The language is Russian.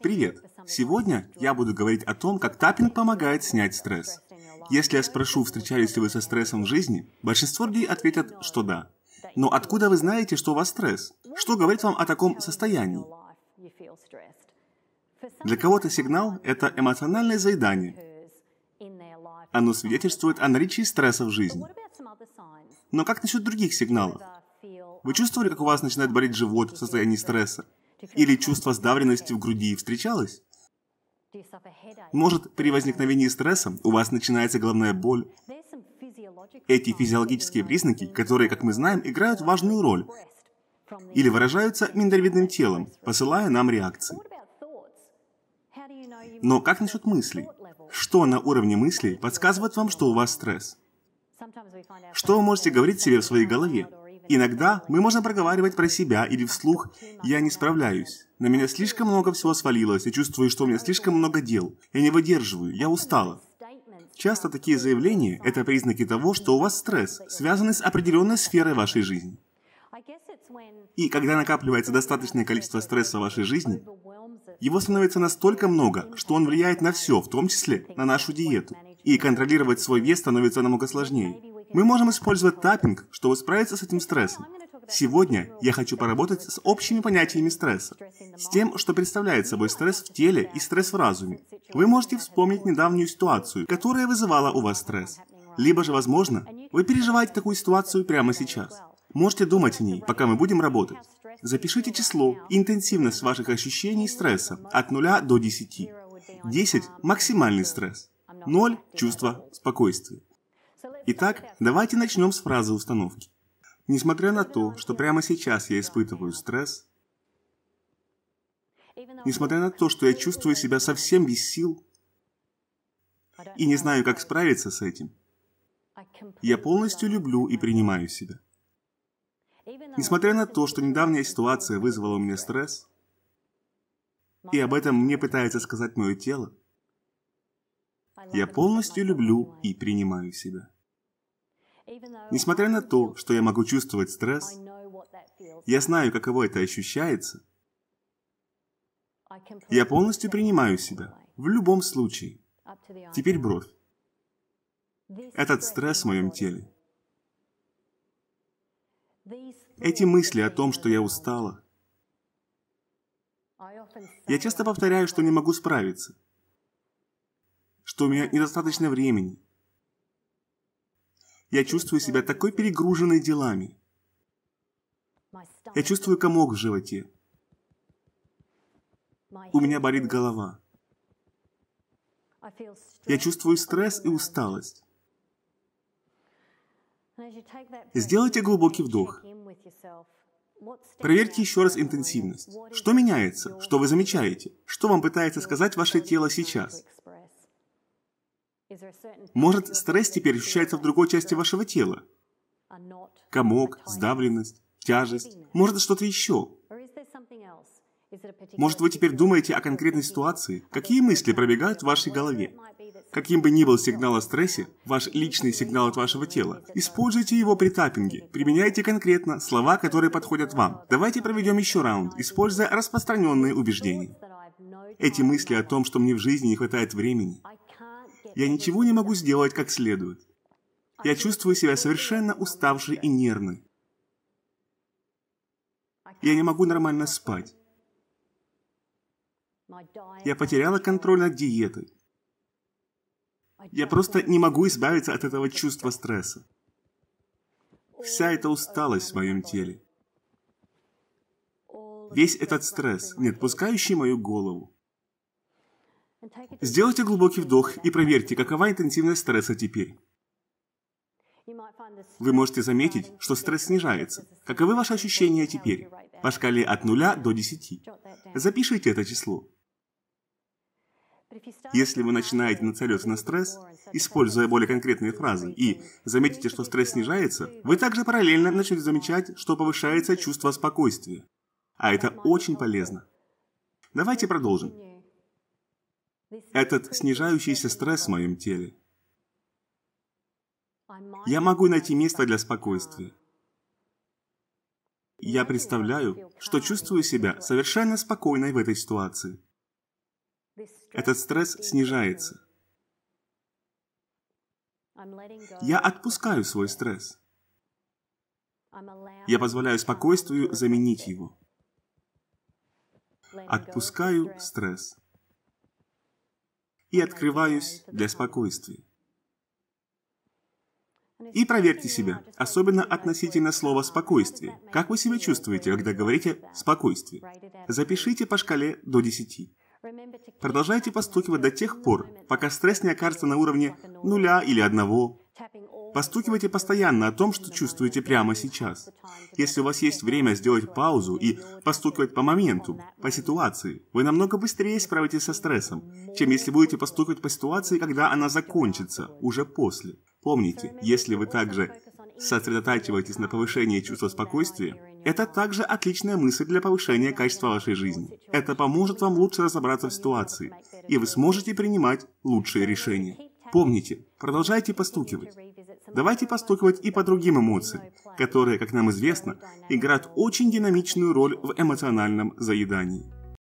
Привет! Сегодня я буду говорить о том, как таппинг помогает снять стресс. Если я спрошу, встречались ли вы со стрессом в жизни, большинство людей ответят, что да. Но откуда вы знаете, что у вас стресс? Что говорит вам о таком состоянии? Для кого-то сигнал – это эмоциональное заедание. Оно свидетельствует о наличии стресса в жизни. Но как насчет других сигналов? Вы чувствовали, как у вас начинает болеть живот в состоянии стресса? или чувство сдавленности в груди встречалось? Может, при возникновении стресса у вас начинается головная боль? Эти физиологические признаки, которые, как мы знаем, играют важную роль или выражаются миндалевидным телом, посылая нам реакции. Но как насчет мыслей? Что на уровне мыслей подсказывает вам, что у вас стресс? Что вы можете говорить себе в своей голове? Иногда мы можем проговаривать про себя или вслух «я не справляюсь». На меня слишком много всего свалилось, я чувствую, что у меня слишком много дел. Я не выдерживаю, я устала. Часто такие заявления – это признаки того, что у вас стресс, связанный с определенной сферой вашей жизни. И когда накапливается достаточное количество стресса в вашей жизни, его становится настолько много, что он влияет на все, в том числе на нашу диету. И контролировать свой вес становится намного сложнее. Мы можем использовать таппинг, чтобы справиться с этим стрессом. Сегодня я хочу поработать с общими понятиями стресса, с тем, что представляет собой стресс в теле и стресс в разуме. Вы можете вспомнить недавнюю ситуацию, которая вызывала у вас стресс. Либо же, возможно, вы переживаете такую ситуацию прямо сейчас. Можете думать о ней, пока мы будем работать. Запишите число и интенсивность ваших ощущений стресса от 0 до 10. 10 – максимальный стресс. 0 – чувство спокойствия. Итак, давайте начнем с фразы установки. Несмотря на то, что прямо сейчас я испытываю стресс, несмотря на то, что я чувствую себя совсем без сил и не знаю, как справиться с этим, я полностью люблю и принимаю себя. Несмотря на то, что недавняя ситуация вызвала у меня стресс, и об этом мне пытается сказать мое тело, я полностью люблю и принимаю себя. Несмотря на то, что я могу чувствовать стресс, я знаю, каково это ощущается. Я полностью принимаю себя, в любом случае. Теперь бровь. Этот стресс в моем теле. Эти мысли о том, что я устала. Я часто повторяю, что не могу справиться, что у меня недостаточно времени, я чувствую себя такой перегруженной делами. Я чувствую комок в животе. У меня болит голова. Я чувствую стресс и усталость. Сделайте глубокий вдох. Проверьте еще раз интенсивность. Что меняется? Что вы замечаете? Что вам пытается сказать ваше тело сейчас? Может, стресс теперь ощущается в другой части вашего тела? Комок, сдавленность, тяжесть, может, что-то еще. Может, вы теперь думаете о конкретной ситуации? Какие мысли пробегают в вашей голове? Каким бы ни был сигнал о стрессе, ваш личный сигнал от вашего тела, используйте его при таппинге. Применяйте конкретно слова, которые подходят вам. Давайте проведем еще раунд, используя распространенные убеждения. Эти мысли о том, что мне в жизни не хватает времени, я ничего не могу сделать как следует. Я чувствую себя совершенно уставшей и нервной. Я не могу нормально спать. Я потеряла контроль над диетой. Я просто не могу избавиться от этого чувства стресса. Вся эта усталость в моем теле. Весь этот стресс, не отпускающий мою голову. Сделайте глубокий вдох и проверьте, какова интенсивность стресса теперь. Вы можете заметить, что стресс снижается. Каковы ваши ощущения теперь? По шкале от 0 до 10. Запишите это число. Если вы начинаете нацеливаться на стресс, используя более конкретные фразы, и заметите, что стресс снижается, вы также параллельно начнете замечать, что повышается чувство спокойствия. А это очень полезно. Давайте продолжим этот снижающийся стресс в моем теле. Я могу найти место для спокойствия. Я представляю, что чувствую себя совершенно спокойной в этой ситуации. Этот стресс снижается. Я отпускаю свой стресс. Я позволяю спокойствию заменить его. Отпускаю стресс и открываюсь для спокойствия. И проверьте себя, особенно относительно слова «спокойствие». Как вы себя чувствуете, когда говорите «спокойствие»? Запишите по шкале до 10. Продолжайте постукивать до тех пор, пока стресс не окажется на уровне нуля или одного. Постукивайте постоянно о том, что чувствуете прямо сейчас. Если у вас есть время сделать паузу и постукивать по моменту, по ситуации, вы намного быстрее справитесь со стрессом, чем если будете постукивать по ситуации, когда она закончится, уже после. Помните, если вы также сосредотачиваетесь на повышении чувства спокойствия, это также отличная мысль для повышения качества вашей жизни. Это поможет вам лучше разобраться в ситуации, и вы сможете принимать лучшие решения. Помните, продолжайте постукивать. Давайте постукивать и по другим эмоциям, которые, как нам известно, играют очень динамичную роль в эмоциональном заедании.